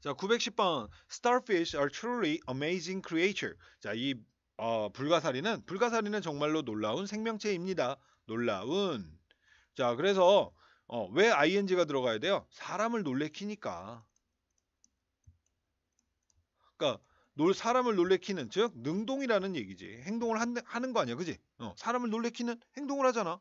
자, 910번. Starfish are truly amazing creature. 자, 이 어, 불가사리는 불가사리는 정말로 놀라운 생명체입니다. 놀라운. 자, 그래서 어, 왜 ing가 들어가야 돼요? 사람을 놀래키니까. 그러니까 놀 사람을 놀래키는 즉 능동이라는 얘기지. 행동을 한, 하는 거 아니야, 그지? 어, 사람을 놀래키는 행동을 하잖아.